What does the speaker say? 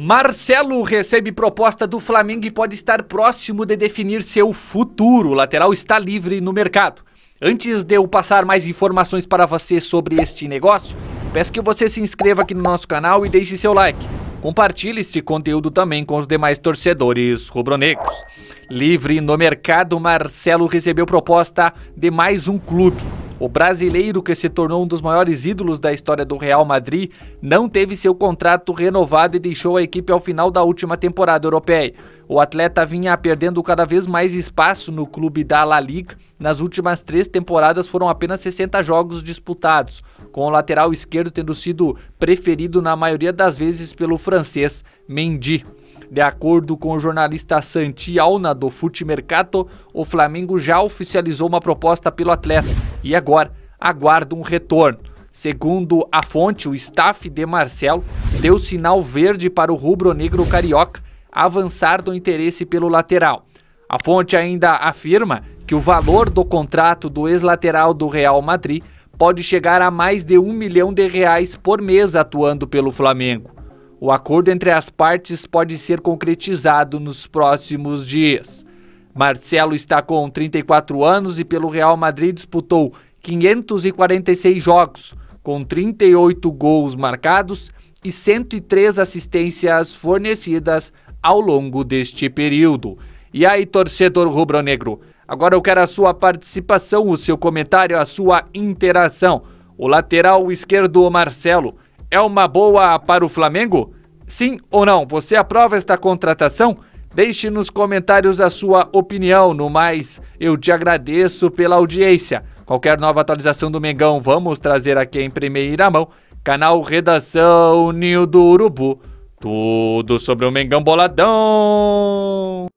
Marcelo recebe proposta do Flamengo e pode estar próximo de definir seu futuro. O lateral está livre no mercado. Antes de eu passar mais informações para você sobre este negócio, peço que você se inscreva aqui no nosso canal e deixe seu like. Compartilhe este conteúdo também com os demais torcedores rubro-negros. Livre no mercado, Marcelo recebeu proposta de mais um clube. O brasileiro, que se tornou um dos maiores ídolos da história do Real Madrid, não teve seu contrato renovado e deixou a equipe ao final da última temporada europeia. O atleta vinha perdendo cada vez mais espaço no clube da La Liga. Nas últimas três temporadas foram apenas 60 jogos disputados, com o lateral esquerdo tendo sido preferido na maioria das vezes pelo francês Mendy. De acordo com o jornalista Santi Alna do Futimercato, o Flamengo já oficializou uma proposta pelo atleta e agora aguarda um retorno. Segundo a fonte, o staff de Marcelo deu sinal verde para o rubro-negro carioca avançar do interesse pelo lateral. A fonte ainda afirma que o valor do contrato do ex-lateral do Real Madrid pode chegar a mais de um milhão de reais por mês atuando pelo Flamengo. O acordo entre as partes pode ser concretizado nos próximos dias. Marcelo está com 34 anos e pelo Real Madrid disputou 546 jogos, com 38 gols marcados e 103 assistências fornecidas ao longo deste período. E aí, torcedor rubro-negro, agora eu quero a sua participação, o seu comentário, a sua interação. O lateral esquerdo, Marcelo, é uma boa para o Flamengo? Sim ou não? Você aprova esta contratação? Deixe nos comentários a sua opinião. No mais, eu te agradeço pela audiência. Qualquer nova atualização do Mengão, vamos trazer aqui em primeira mão. Canal Redação Ninho do Urubu. Tudo sobre o Mengão Boladão.